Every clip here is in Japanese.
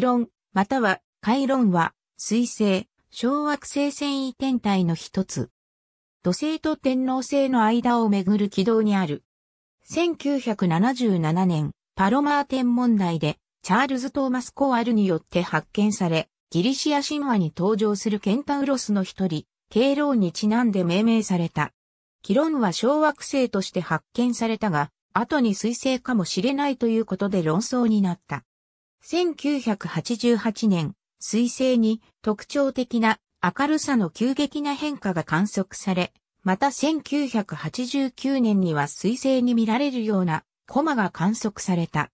ロ論、または、回ンは、水星、小惑星繊維天体の一つ。土星と天王星の間をめぐる軌道にある。1977年、パロマー天文台で、チャールズ・トーマス・コアルによって発見され、ギリシア神話に登場するケンタウロスの一人、ケイロンにちなんで命名された。キロンは小惑星として発見されたが、後に彗星かもしれないということで論争になった。1988年、水星に特徴的な明るさの急激な変化が観測され、また1989年には水星に見られるようなコマが観測された。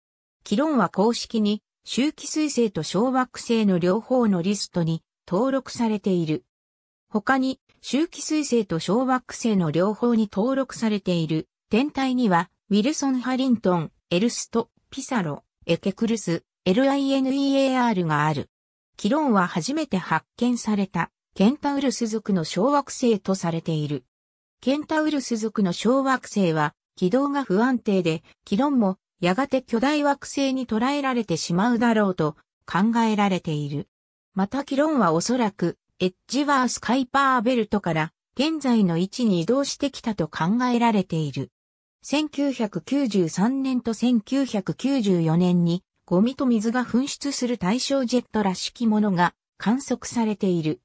キロンは公式に周期水星と小惑星の両方のリストに登録されている。他に周期水星と小惑星の両方に登録されている天体にはウィルソン・ハリントン、エルスト、ピサロ、エケクルス、LINEAR がある。キロンは初めて発見された、ケンタウルス族の小惑星とされている。ケンタウルス族の小惑星は、軌道が不安定で、キロンもやがて巨大惑星に捉えられてしまうだろうと考えられている。またキロンはおそらく、エッジワースカイパーベルトから現在の位置に移動してきたと考えられている。1993年と1994年にゴミと水が噴出する対象ジェットらしきものが観測されている。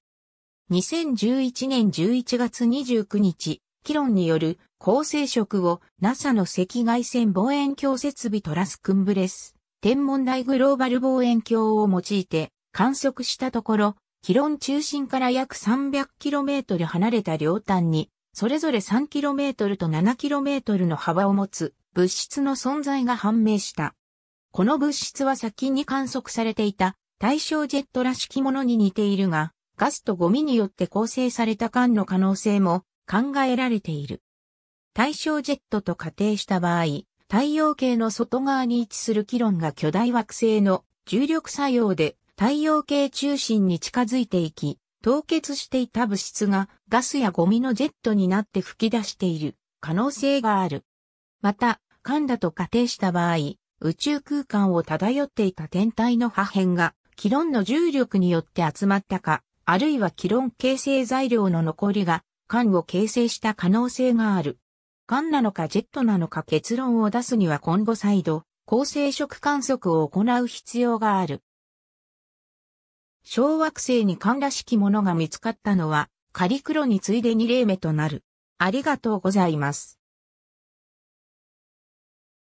2011年11月29日、キロンによる恒星食を NASA の赤外線望遠鏡設備トラスクンブレス天文台グローバル望遠鏡を用いて観測したところ、キロン中心から約 300km 離れた両端に、それぞれ 3km と 7km の幅を持つ物質の存在が判明した。この物質は先に観測されていた対象ジェットらしきものに似ているが、ガスとゴミによって構成された缶の可能性も考えられている。対象ジェットと仮定した場合、太陽系の外側に位置するキロンが巨大惑星の重力作用で太陽系中心に近づいていき、凍結していた物質がガスやゴミのジェットになって吹き出している可能性がある。また、缶だと仮定した場合、宇宙空間を漂っていた天体の破片が、ロ論の重力によって集まったか、あるいはロ論形成材料の残りが、缶を形成した可能性がある。缶なのかジェットなのか結論を出すには今後再度、高星色観測を行う必要がある。小惑星に缶らしきものが見つかったのは、カリクロに次いで2例目となる。ありがとうございます。